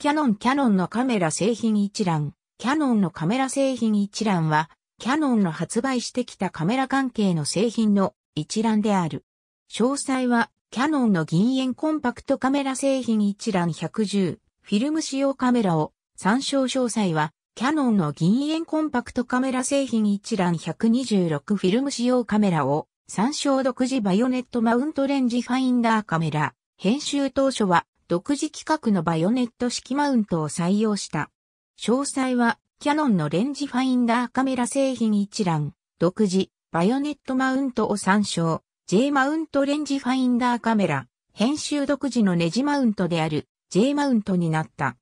キャノンキャノンのカメラ製品一覧。キャノンのカメラ製品一覧は、キャノンの発売してきたカメラ関係の製品の一覧である。詳細は、キャノンの銀塩コンパクトカメラ製品一覧110、フィルム使用カメラを参照詳細は、キャノンの銀塩コンパクトカメラ製品一覧126フィルム使用カメラを参照独自バイオネットマウントレンジファインダーカメラ。編集当初は独自規格のバイオネット式マウントを採用した。詳細は、キャノンのレンジファインダーカメラ製品一覧、独自、バイオネットマウントを参照、J マウントレンジファインダーカメラ、編集独自のネジマウントである、J マウントになった。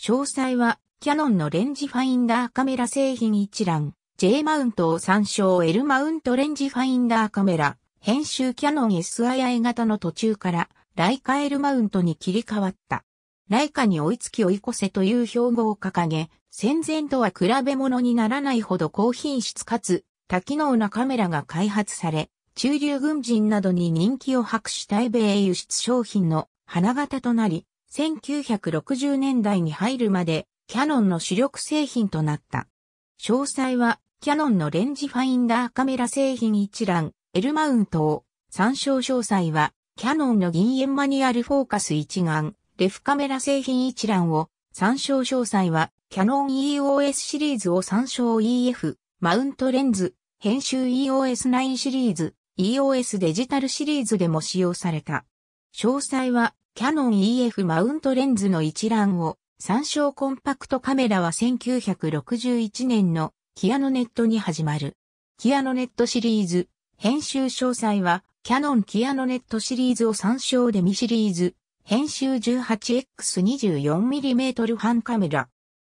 詳細は、キャノンのレンジファインダーカメラ製品一覧、J マウントを参照 L マウントレンジファインダーカメラ、編集キャノン SII 型の途中から、ライカエルマウントに切り替わった。ライカに追いつき追い越せという標語を掲げ、戦前とは比べ物にならないほど高品質かつ多機能なカメラが開発され、中流軍人などに人気を博した対米輸出商品の花形となり、1960年代に入るまでキャノンの主力製品となった。詳細はキャノンのレンジファインダーカメラ製品一覧、L マウントを参照詳細はキャノンの銀塩マニュアルフォーカス一眼、レフカメラ製品一覧を参照詳細は、キャノン EOS シリーズを参照 EF、マウントレンズ、編集 EOS9 シリーズ、EOS デジタルシリーズでも使用された。詳細は、キャノン EF マウントレンズの一覧を、参照コンパクトカメラは1961年のキアノネットに始まる。キアノネットシリーズ、編集詳細は、キャノンキアノネットシリーズを参照デミシリーズ、編集 18X24mm 半カメラ。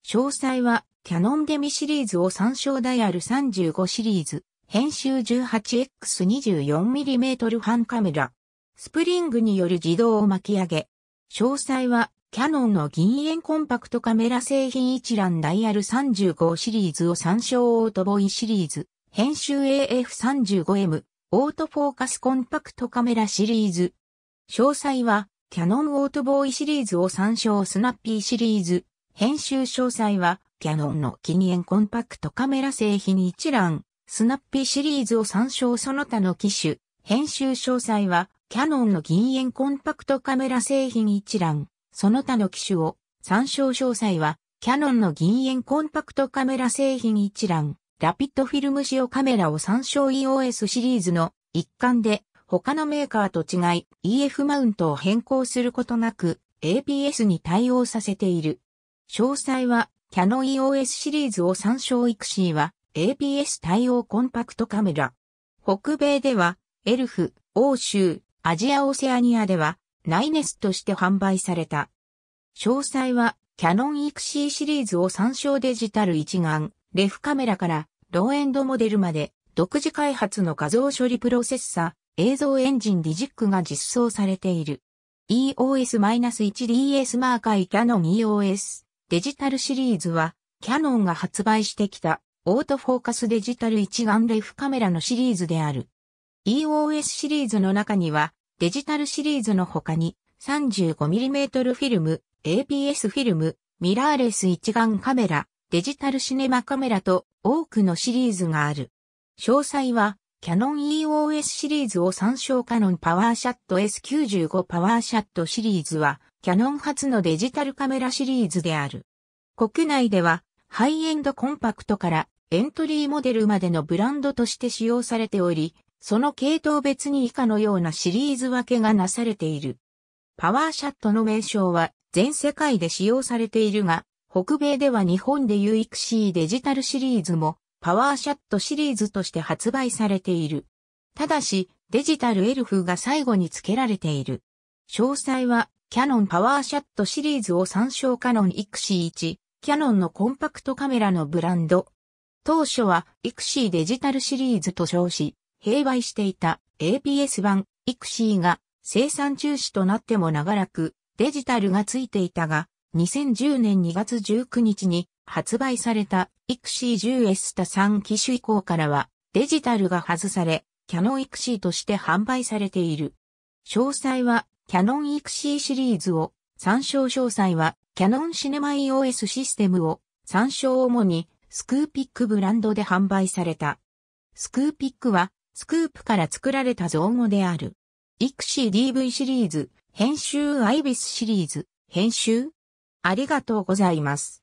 詳細は、キャノンデミシリーズを参照ダイヤル35シリーズ、編集 18X24mm 半カメラ。スプリングによる自動を巻き上げ。詳細は、キャノンの銀塩コンパクトカメラ製品一覧ダイヤル35シリーズを参照オートボイシリーズ、編集 AF35M。オートフォーカスコンパクトカメラシリーズ。詳細は、キャノンオートボーイシリーズを参照スナッピーシリーズ。編集詳細は、キャノンの禁煙コンパクトカメラ製品一覧、スナッピーシリーズを参照その他の機種。編集詳細は、キャノンの銀塩コンパクトカメラ製品一覧、その他の機種を、参照詳細は、キャノンの銀塩コンパクトカメラ製品一覧、ラピッドフィルム使用カメラを参照 EOS シリーズの一環で他のメーカーと違い EF マウントを変更することなく APS に対応させている。詳細はキャノン EOS シリーズを参照イクシーは APS 対応コンパクトカメラ。北米ではエルフ、欧州、アジアオセアニアではナイネスとして販売された。詳細はキャノンイクシーシリーズを参照デジタル一眼、レフカメラからローエンドモデルまで独自開発の画像処理プロセッサ、映像エンジンディジックが実装されている。EOS-1DS マーカイキャノン EOS デジタルシリーズは、キャノンが発売してきたオートフォーカスデジタル一眼レフカメラのシリーズである。EOS シリーズの中には、デジタルシリーズの他に 35mm フィルム、APS フィルム、ミラーレス一眼カメラ、デジタルシネマカメラと多くのシリーズがある。詳細は、キャノン EOS シリーズを参照カノンパワーシャット S95 パワーシャットシリーズは、キャノン初のデジタルカメラシリーズである。国内では、ハイエンドコンパクトからエントリーモデルまでのブランドとして使用されており、その系統別に以下のようなシリーズ分けがなされている。パワーシャットの名称は全世界で使用されているが、北米では日本で UXC デジタルシリーズもパワーシャットシリーズとして発売されている。ただし、デジタルエルフが最後に付けられている。詳細は、キャノンパワーシャットシリーズを参照カノン XC1、キャノンのコンパクトカメラのブランド。当初は XC デジタルシリーズと称し、併売していた APS 版 XC が生産中止となっても長らくデジタルがついていたが、2010年2月19日に発売された x c 1 0 s た3機種以降からはデジタルが外され、キャノン x c として販売されている。詳細はキャノン x c シリーズを、参照詳細はキャノンシネマ EOS システムを、参照主にスクーピックブランドで販売された。スクーピックはスクープから作られた造語である。x c DV シリーズ、編集アイビスシリーズ、編集ありがとうございます。